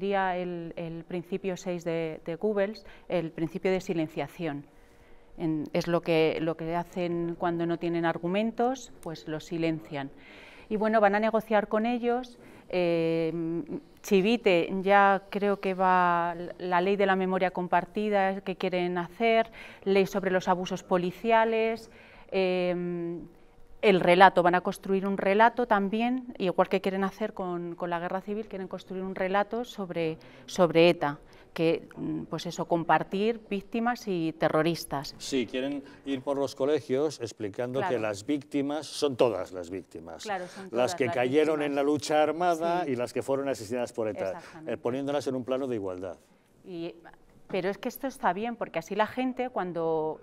el, principio 6 de, de, el principio de silenciación. es lo que, lo que hacen cuando no tienen argumentos, pues los silencian. Y bueno, van a negociar con ellos. Eh, Chivite ya creo que va la ley de la memoria compartida que quieren hacer, ley sobre los abusos policiales. Eh, el relato, van a construir un relato también, igual que quieren hacer con, la guerra civil, quieren construir un relato sobre, sobre ETA que, mm, pues eso, compartir víctimas y terroristas. Sí, quieren ir por los colegios explicando que las víctimas son todas las víctimas. las que cayeron en la lucha armada y las que fueron asesinadas por ETA, eh, poniéndolas en un plano de igualdad. Pero es que esto está bien, porque así la gente, cuando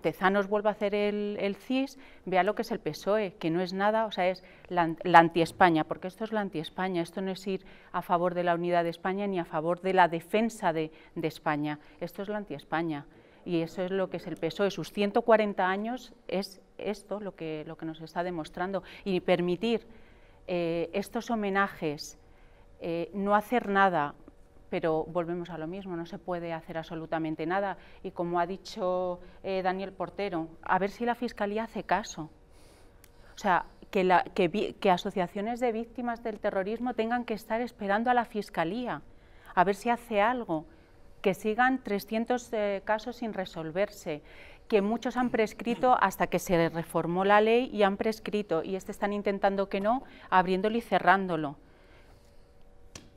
Tezanos vuelva a hacer el, CIS, vea lo que es el PSOE, que no es nada, o sea, es la, anti-España, porque esto es la anti-España, esto no es ir a favor de la unidad de España ni a favor de la defensa de, España, esto es la anti-España. Y eso es lo que es el PSOE, sus 140 años es esto lo que, lo que nos está demostrando. Y permitir eh, estos homenajes, eh, no hacer nada, pero volvemos a lo mismo, no se puede hacer absolutamente nada. Y como ha dicho eh, Daniel Portero, a ver si la Fiscalía hace caso. O sea, que, que, asociaciones de víctimas del terrorismo tengan que estar esperando a la Fiscalía, a ver si hace algo que sigan 300 eh, casos sin resolverse, que muchos han prescrito hasta que se reformó la ley y han prescrito, y este están intentando que no, abriéndolo y cerrándolo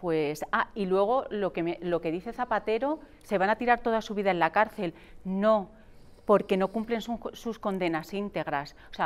pues, ah, y luego lo que, lo que dice Zapatero, se van a tirar toda su vida en la cárcel. No, porque no cumplen sus condenas íntegras. O sea,